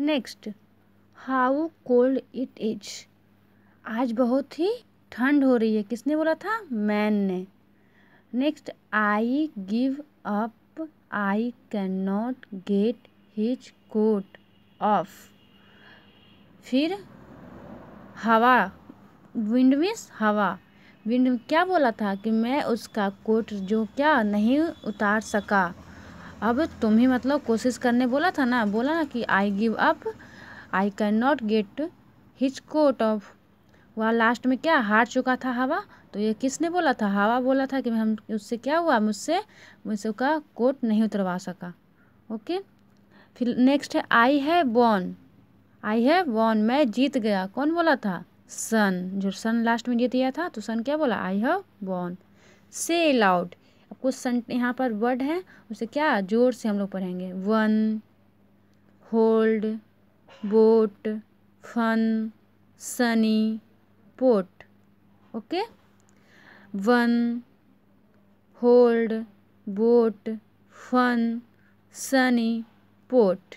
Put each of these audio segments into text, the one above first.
next how cold it is आज बहुत ही ठंड हो रही है किसने बोला था मैन ने next I give up I can not get his coat off फिर हवा विंड मिस हवा विंड क्या बोला था कि मैं उसका कोट जो क्या नहीं उतार सका अब तुम ही मतलब कोशिश करने बोला था ना बोला ना कि I give up I can not get his coat off वह लास्ट में क्या हार चुका था हवा तो ये किसने बोला था हवा बोला था कि हम उससे क्या हुआ मुझसे मुझसे का कोट नहीं उतरवा सका ओके फिर नेक्स्ट है आई है बॉन आई है बॉन मैं जीत गया कौन बोला था सन जो सन लास्ट में जीत गया था तो सन क्या बोला आई हैव बॉन से लाउड कुछ सेंट यहाँ पर वर्ड है उसे क्या जोर से हम लोग पढ़ेंगे one hold boat fun sunny pot okay one hold boat fun sunny pot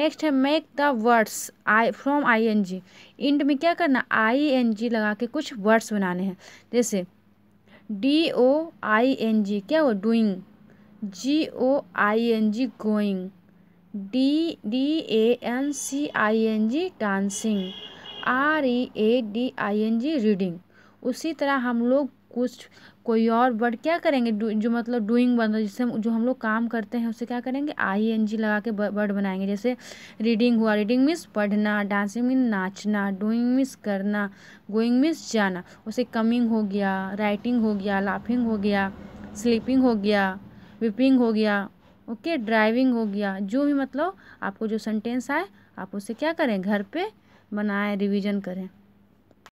next है make the words I from I N G end में क्या करना आई एन जी लगा के कुछ वर्ड्स बनाने हैं जैसे D O I N G क्या वो doing G O I N G going D D A N C I N G dancing R E A D I N G reading उसी तरह हम लोग कुछ कोई और वर्ड क्या करेंगे जो मतलब डूइंग बन जिससे जो हम लोग काम करते हैं उसे क्या करेंगे आई एन जी लगा के वर्ड बनाएंगे जैसे रीडिंग हुआ रीडिंग मीन्स पढ़ना डांसिंग मीन नाचना डूइंग मीन्स करना गोइंग मीन्स जाना उसे कमिंग हो गया राइटिंग हो गया लाफिंग हो गया स्लीपिंग हो गया विपिंग हो गया ओके okay, ड्राइविंग हो गया जो भी मतलब आपको जो सेंटेंस आए आप उसे क्या करें घर पे बनाएं रिवीजन करें